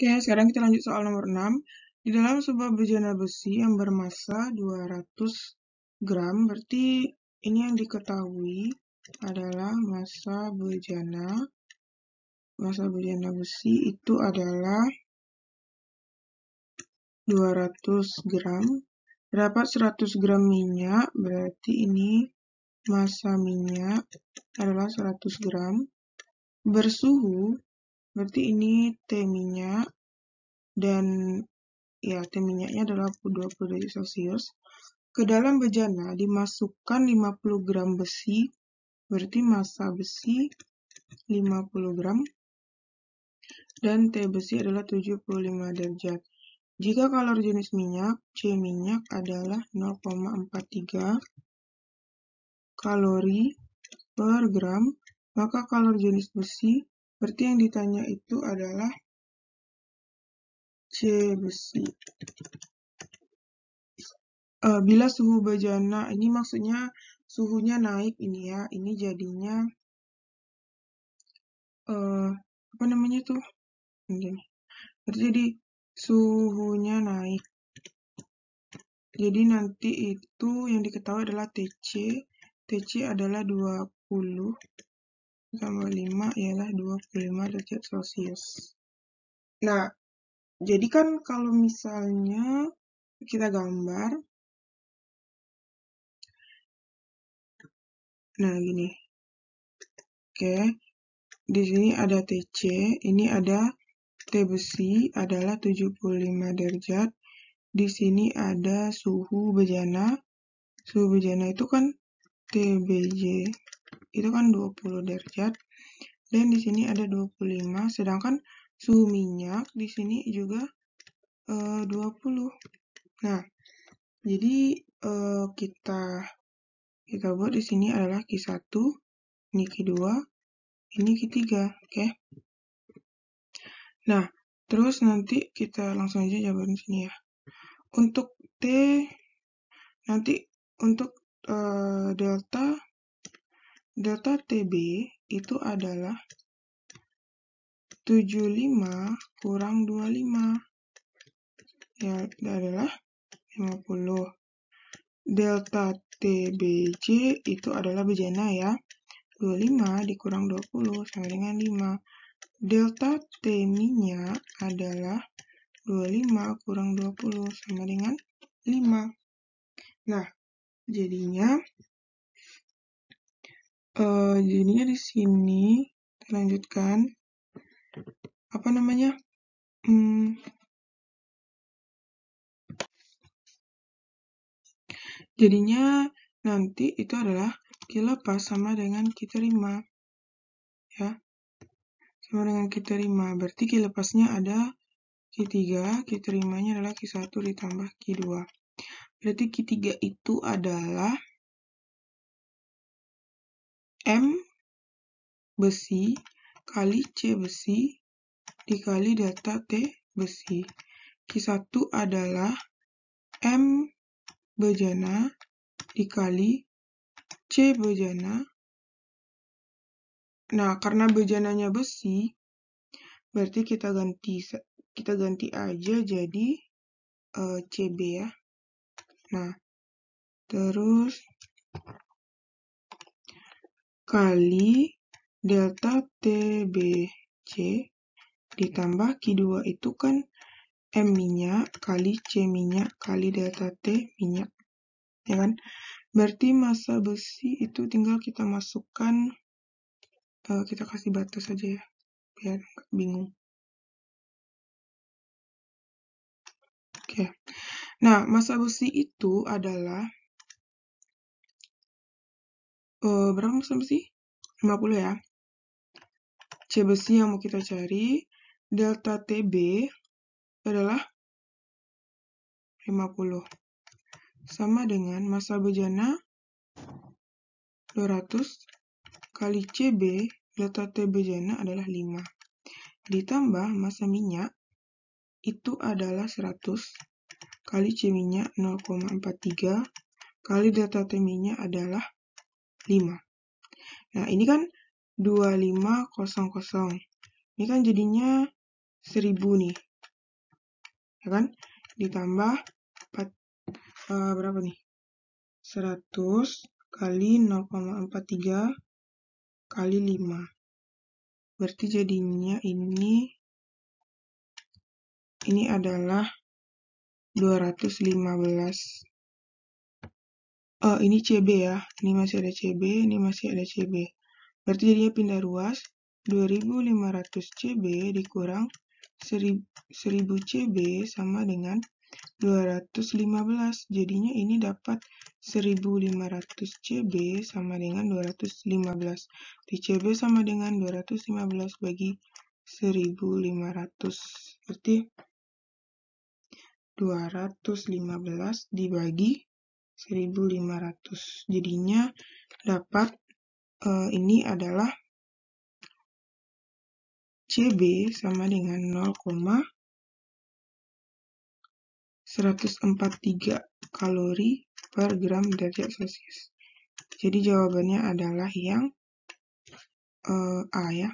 Oke, sekarang kita lanjut soal nomor 6. Di dalam sebuah bejana besi yang bermassa 200 gram, berarti ini yang diketahui adalah massa bejana. Massa bejana besi itu adalah 200 gram. Terdapat 100 gram minyak, berarti ini massa minyak adalah 100 gram. Bersuhu Berarti ini T minyak dan ya T minyaknya adalah 20 derajat Celcius. Ke dalam bejana dimasukkan 50 gram besi, berarti massa besi 50 gram dan T besi adalah 75 derajat. Jika kalor jenis minyak, C minyak adalah 0,43 kalori per gram, maka kalor jenis besi Berarti yang ditanya itu adalah C besi. E, bila suhu bejana, ini maksudnya suhunya naik ini ya, ini jadinya e, apa namanya tuh? Ini. jadi suhunya naik. Jadi nanti itu yang diketahui adalah TC. TC adalah 20 sama 5 ialah 25 derajat Celcius. Nah, jadi kan kalau misalnya kita gambar, nah gini, oke, di sini ada TC, ini ada T besi adalah 75 derajat, di sini ada suhu bejana, suhu bejana itu kan TBJ itu kan 20 derajat dan di sini ada 25 sedangkan suhu minyak di sini juga e, eh, 20 nah jadi e, kita kita buat di sini adalah Q1 ini Q2 ini Q3 oke okay? nah terus nanti kita langsung aja jawabin sini ya untuk T nanti untuk e, delta Delta TB itu adalah 75 kurang 25 ya adalah 50. Delta TBJ itu adalah bejana ya. 25 dikurang 20 sama dengan 5. Delta T minyak adalah 25 kurang 20 sama dengan 5. Nah, jadinya Eee, eh, jadinya di sini lanjutkan apa namanya, hmm. jadinya nanti itu adalah dilepas sama dengan kita terima ya. Sama dengan kita terima berarti dilepasnya ada Q3, terimanya adalah Q1 ditambah Q2. Berarti Q3 itu adalah M besi kali C besi dikali data T besi. Q1 adalah M bejana dikali C bejana. Nah, karena bejananya besi, berarti kita ganti kita ganti aja jadi uh, eh, CB ya. Nah, terus kali delta TBC ditambah Q2 itu kan M minyak kali C minyak kali delta T minyak. Ya kan? Berarti masa besi itu tinggal kita masukkan, eh, kita kasih batas aja ya, biar nggak bingung. Oke. Okay. Nah, masa besi itu adalah uh, berapa musim sih? 50 ya. C besi yang mau kita cari delta TB adalah 50 sama dengan masa bejana 200 kali CB delta T bejana adalah 5 ditambah masa minyak itu adalah 100 kali C minyak 0,43 kali delta T minyak adalah 5. Nah, ini kan 2500. Ini kan jadinya 1000 nih. Ya kan? Ditambah 4, uh, eh, berapa nih? 100 kali 0,43 kali 5. Berarti jadinya ini ini adalah 215 Oh, ini CB ya. Ini masih ada CB, ini masih ada CB. Berarti jadinya pindah ruas 2500 CB dikurang 1000 CB sama dengan 215. Jadinya ini dapat 1500 CB sama dengan 215. Di CB sama dengan 215 bagi 1500. Berarti 215 dibagi 1500. Jadinya dapat uh, ini adalah CB sama dengan 0,143 kalori per gram derajat sosis Jadi jawabannya adalah yang uh, A ya.